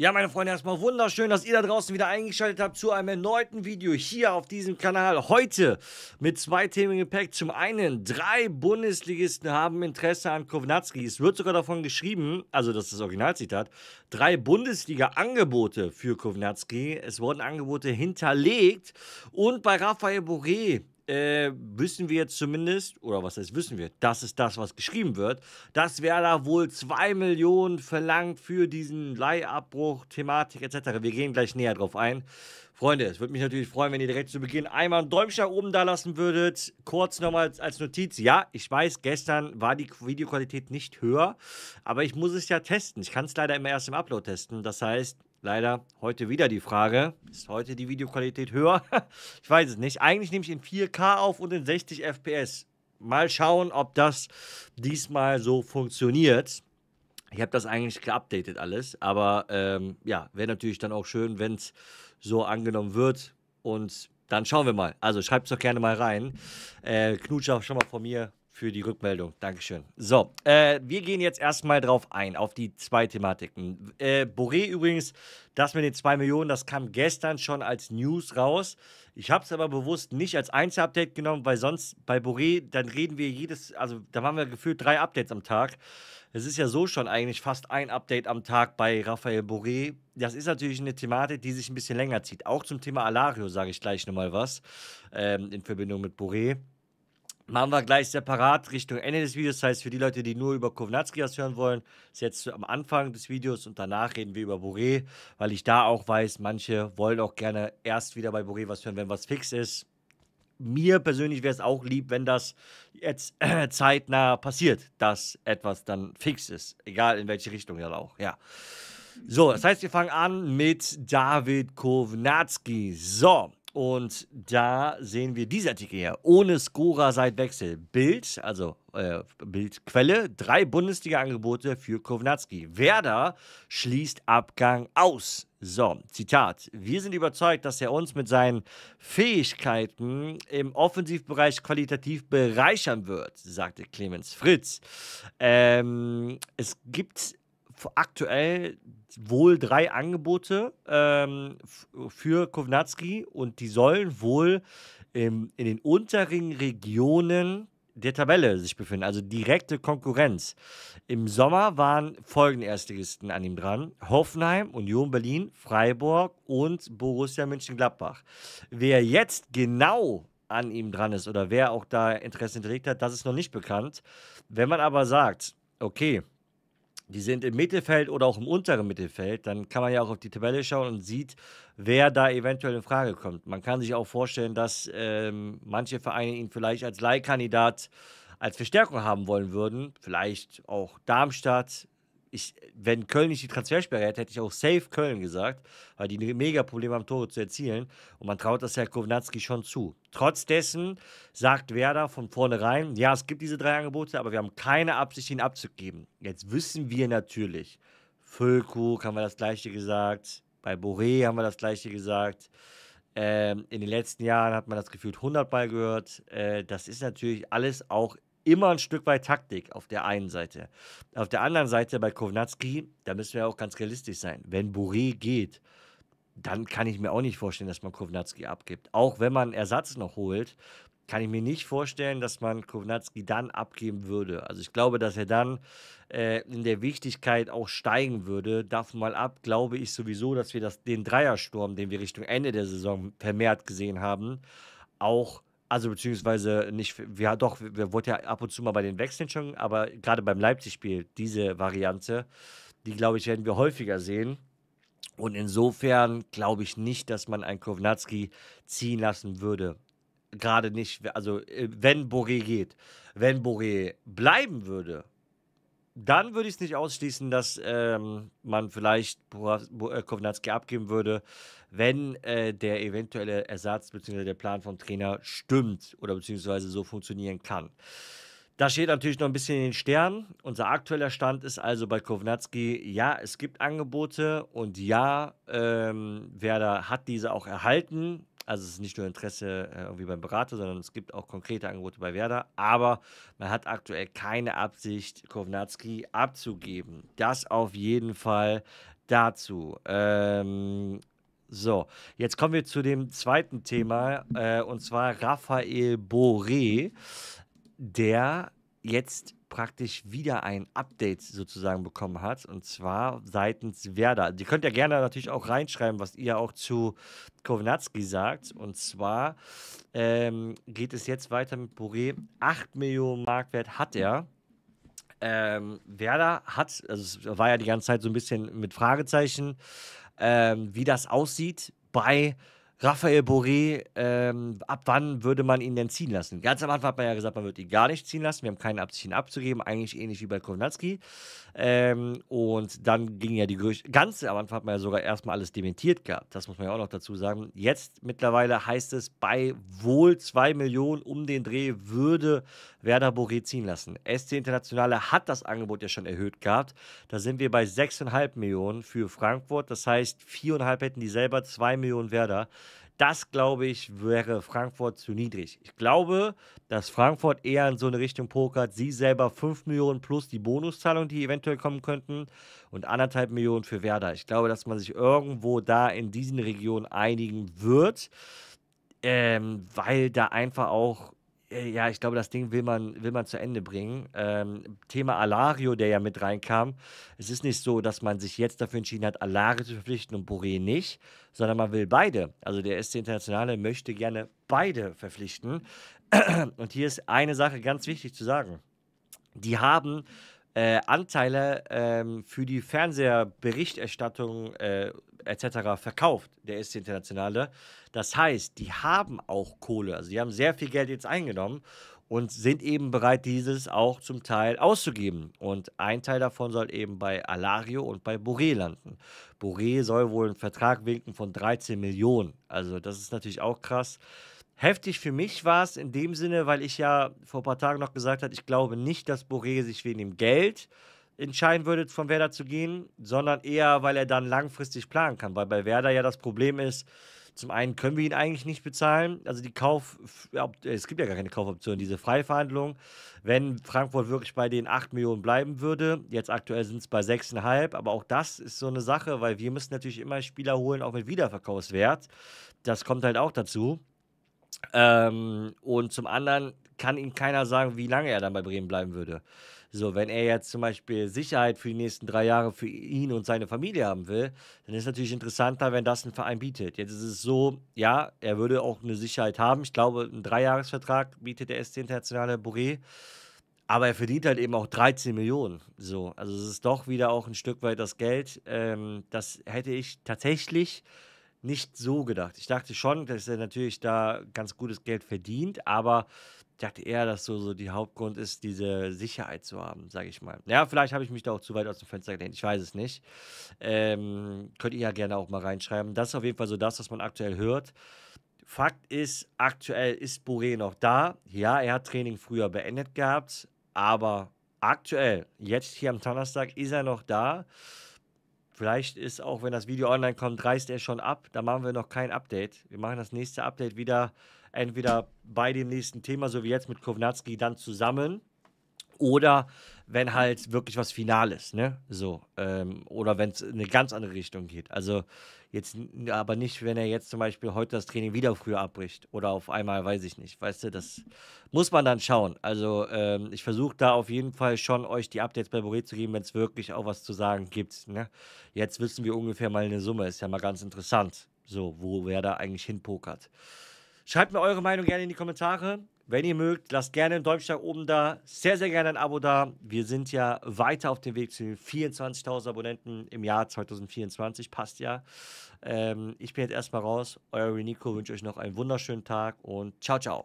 Ja, meine Freunde, erstmal wunderschön, dass ihr da draußen wieder eingeschaltet habt zu einem erneuten Video hier auf diesem Kanal. Heute mit zwei Themen im Gepäck. Zum einen, drei Bundesligisten haben Interesse an Kovnatski. Es wird sogar davon geschrieben, also das ist das Originalzitat, drei Bundesliga-Angebote für Kovnatski. Es wurden Angebote hinterlegt und bei Raphael Boré äh, wissen wir jetzt zumindest, oder was heißt wissen wir, das ist das, was geschrieben wird, dass Werder wohl 2 Millionen verlangt für diesen Leihabbruch, Thematik etc. Wir gehen gleich näher drauf ein. Freunde, es würde mich natürlich freuen, wenn ihr direkt zu Beginn einmal einen Däumchen oben da lassen würdet. Kurz nochmal als Notiz. Ja, ich weiß, gestern war die Videoqualität nicht höher, aber ich muss es ja testen. Ich kann es leider immer erst im Upload testen. Das heißt, Leider heute wieder die Frage, ist heute die Videoqualität höher? ich weiß es nicht. Eigentlich nehme ich in 4K auf und in 60 FPS. Mal schauen, ob das diesmal so funktioniert. Ich habe das eigentlich geupdatet alles, aber ähm, ja, wäre natürlich dann auch schön, wenn es so angenommen wird und dann schauen wir mal. Also schreibt es doch gerne mal rein. Äh, Knutscher schon mal von mir, für die Rückmeldung. Dankeschön. So, äh, wir gehen jetzt erstmal drauf ein, auf die zwei Thematiken. Äh, Boré übrigens, das mit den 2 Millionen, das kam gestern schon als News raus. Ich habe es aber bewusst nicht als Einzelupdate genommen, weil sonst bei Boré, dann reden wir jedes, also da haben wir gefühlt drei Updates am Tag. Es ist ja so schon eigentlich fast ein Update am Tag bei Raphael Boré. Das ist natürlich eine Thematik, die sich ein bisschen länger zieht. Auch zum Thema Alario sage ich gleich nochmal was ähm, in Verbindung mit Boré. Machen wir gleich separat Richtung Ende des Videos. Das heißt, für die Leute, die nur über Kovnatskias hören wollen, ist jetzt am Anfang des Videos und danach reden wir über Boré, weil ich da auch weiß, manche wollen auch gerne erst wieder bei Boré was hören, wenn was fix ist. Mir persönlich wäre es auch lieb, wenn das jetzt äh, zeitnah passiert, dass etwas dann fix ist. Egal in welche Richtung dann auch, ja. So, das heißt, wir fangen an mit David Kovnatski. So, und da sehen wir diese Artikel hier. Ohne Scorer seit Wechsel. Bild, also äh, Bildquelle, drei Bundesliga-Angebote für Kovnatski. Werder schließt Abgang aus. So, Zitat. Wir sind überzeugt, dass er uns mit seinen Fähigkeiten im Offensivbereich qualitativ bereichern wird, sagte Clemens Fritz. Ähm, es gibt aktuell wohl drei Angebote ähm, für Kovnatski und die sollen wohl ähm, in den unteren Regionen der Tabelle sich befinden, also direkte Konkurrenz. Im Sommer waren folgende Erstligisten an ihm dran: Hoffenheim, Union Berlin, Freiburg und Borussia Mönchengladbach. Wer jetzt genau an ihm dran ist oder wer auch da Interesse hinterlegt hat, das ist noch nicht bekannt. Wenn man aber sagt, okay, die sind im Mittelfeld oder auch im unteren Mittelfeld, dann kann man ja auch auf die Tabelle schauen und sieht, wer da eventuell in Frage kommt. Man kann sich auch vorstellen, dass ähm, manche Vereine ihn vielleicht als Leihkandidat als Verstärkung haben wollen würden. Vielleicht auch Darmstadt, ich, wenn Köln nicht die Transfersperre hätte, hätte ich auch safe Köln gesagt, weil die mega Probleme haben, Tore zu erzielen. Und man traut das ja Kownatski schon zu. Trotz dessen sagt Werder von vornherein, ja, es gibt diese drei Angebote, aber wir haben keine Absicht, ihn abzugeben. Jetzt wissen wir natürlich, Füllkrug haben wir das Gleiche gesagt, bei Boré haben wir das Gleiche gesagt. Ähm, in den letzten Jahren hat man das gefühlt 100 Mal gehört. Äh, das ist natürlich alles auch immer ein Stück weit Taktik auf der einen Seite. Auf der anderen Seite bei Kovnatski, da müssen wir auch ganz realistisch sein. Wenn Bourré geht, dann kann ich mir auch nicht vorstellen, dass man Kovnatski abgibt. Auch wenn man Ersatz noch holt, kann ich mir nicht vorstellen, dass man Kovnatski dann abgeben würde. Also ich glaube, dass er dann äh, in der Wichtigkeit auch steigen würde. Davon mal ab, glaube ich sowieso, dass wir das, den Dreiersturm, den wir Richtung Ende der Saison vermehrt gesehen haben, auch also beziehungsweise nicht, ja doch, wir wurden ja ab und zu mal bei den Wechseln schon, aber gerade beim Leipzig-Spiel, diese Variante, die glaube ich, werden wir häufiger sehen. Und insofern glaube ich nicht, dass man einen Kovnatski ziehen lassen würde. Gerade nicht, also äh, wenn Boré geht, wenn Boré bleiben würde, dann würde ich es nicht ausschließen, dass ähm, man vielleicht äh, Kovnatski abgeben würde wenn äh, der eventuelle Ersatz bzw. der Plan vom Trainer stimmt oder beziehungsweise so funktionieren kann. Das steht natürlich noch ein bisschen in den Sternen. Unser aktueller Stand ist also bei Kovnatski, ja, es gibt Angebote und ja, ähm, Werder hat diese auch erhalten. Also es ist nicht nur Interesse äh, irgendwie beim Berater, sondern es gibt auch konkrete Angebote bei Werder. Aber man hat aktuell keine Absicht, Kovnatski abzugeben. Das auf jeden Fall dazu. Ähm, so, jetzt kommen wir zu dem zweiten Thema äh, und zwar Raphael Boré, der jetzt praktisch wieder ein Update sozusagen bekommen hat und zwar seitens Werder. Die könnt ihr gerne natürlich auch reinschreiben, was ihr auch zu Kownatski sagt. Und zwar ähm, geht es jetzt weiter mit Boré. 8 Millionen Marktwert hat er. Ähm, Werder hat, also es war ja die ganze Zeit so ein bisschen mit Fragezeichen, ähm, wie das aussieht bei Raphael Boré, ähm, ab wann würde man ihn denn ziehen lassen? Ganz am Anfang hat man ja gesagt, man würde ihn gar nicht ziehen lassen. Wir haben keine Absicht, ihn abzugeben. Eigentlich ähnlich wie bei Kovnatski. Ähm, und dann ging ja die Gerüchte. Ganz am Anfang hat man ja sogar erstmal alles dementiert gehabt. Das muss man ja auch noch dazu sagen. Jetzt mittlerweile heißt es, bei wohl 2 Millionen um den Dreh würde Werder Boré ziehen lassen. SC Internationale hat das Angebot ja schon erhöht gehabt. Da sind wir bei 6,5 Millionen für Frankfurt. Das heißt, 4,5 hätten die selber, 2 Millionen Werder. Das, glaube ich, wäre Frankfurt zu niedrig. Ich glaube, dass Frankfurt eher in so eine Richtung pokert. Sie selber 5 Millionen plus die Bonuszahlung, die eventuell kommen könnten, und anderthalb Millionen für Werder. Ich glaube, dass man sich irgendwo da in diesen Regionen einigen wird, ähm, weil da einfach auch äh, ja, ich glaube, das Ding will man, will man zu Ende bringen. Ähm, Thema Alario, der ja mit reinkam. Es ist nicht so, dass man sich jetzt dafür entschieden hat, Alario zu verpflichten und Boré nicht, sondern man will beide. Also der SC Internationale möchte gerne beide verpflichten. Und hier ist eine Sache ganz wichtig zu sagen. Die haben äh, Anteile ähm, für die Fernseherberichterstattung äh, etc. verkauft, der ist internationale. Ne? Das heißt, die haben auch Kohle, also die haben sehr viel Geld jetzt eingenommen und sind eben bereit, dieses auch zum Teil auszugeben. Und ein Teil davon soll eben bei Alario und bei Boré landen. Boré soll wohl einen Vertrag winken von 13 Millionen. Also das ist natürlich auch krass. Heftig für mich war es in dem Sinne, weil ich ja vor ein paar Tagen noch gesagt habe, ich glaube nicht, dass Boré sich wegen dem Geld entscheiden würdet, von Werder zu gehen, sondern eher, weil er dann langfristig planen kann. Weil bei Werder ja das Problem ist, zum einen können wir ihn eigentlich nicht bezahlen. Also die Kauf, es gibt ja gar keine Kaufoption, diese Freiverhandlung. Wenn Frankfurt wirklich bei den 8 Millionen bleiben würde, jetzt aktuell sind es bei 6,5, aber auch das ist so eine Sache, weil wir müssen natürlich immer Spieler holen, auch mit Wiederverkaufswert. Das kommt halt auch dazu. Ähm, und zum anderen kann ihm keiner sagen, wie lange er dann bei Bremen bleiben würde. So, wenn er jetzt zum Beispiel Sicherheit für die nächsten drei Jahre für ihn und seine Familie haben will, dann ist es natürlich interessanter, wenn das ein Verein bietet. Jetzt ist es so, ja, er würde auch eine Sicherheit haben. Ich glaube, einen Dreijahresvertrag bietet der SC Internationale Boré. Aber er verdient halt eben auch 13 Millionen. So, also es ist doch wieder auch ein Stück weit das Geld. Ähm, das hätte ich tatsächlich nicht so gedacht. Ich dachte schon, dass er natürlich da ganz gutes Geld verdient, aber dachte eher, dass so, so die Hauptgrund ist, diese Sicherheit zu haben, sage ich mal. Ja, vielleicht habe ich mich da auch zu weit aus dem Fenster gelehnt, ich weiß es nicht. Ähm, könnt ihr ja gerne auch mal reinschreiben. Das ist auf jeden Fall so das, was man aktuell hört. Fakt ist, aktuell ist Bourré noch da. Ja, er hat Training früher beendet gehabt, aber aktuell, jetzt hier am Donnerstag, ist er noch da. Vielleicht ist auch, wenn das Video online kommt, reißt er schon ab. Da machen wir noch kein Update. Wir machen das nächste Update wieder entweder bei dem nächsten Thema, so wie jetzt mit Kovnatski, dann zusammen oder wenn halt wirklich was Finales, ne? So. Ähm, oder wenn es in eine ganz andere Richtung geht. Also jetzt, aber nicht, wenn er jetzt zum Beispiel heute das Training wieder früher abbricht oder auf einmal, weiß ich nicht. Weißt du, das muss man dann schauen. Also ähm, ich versuche da auf jeden Fall schon euch die Updates bei Boré zu geben, wenn es wirklich auch was zu sagen gibt. Ne? Jetzt wissen wir ungefähr mal eine Summe. Ist ja mal ganz interessant, so, wo wer da eigentlich hinpokert. Schreibt mir eure Meinung gerne in die Kommentare. Wenn ihr mögt, lasst gerne einen Däumchen oben da, sehr, sehr gerne ein Abo da. Wir sind ja weiter auf dem Weg zu 24.000 Abonnenten im Jahr 2024, passt ja. Ähm, ich bin jetzt erstmal raus. Euer Nico wünsche euch noch einen wunderschönen Tag und ciao, ciao.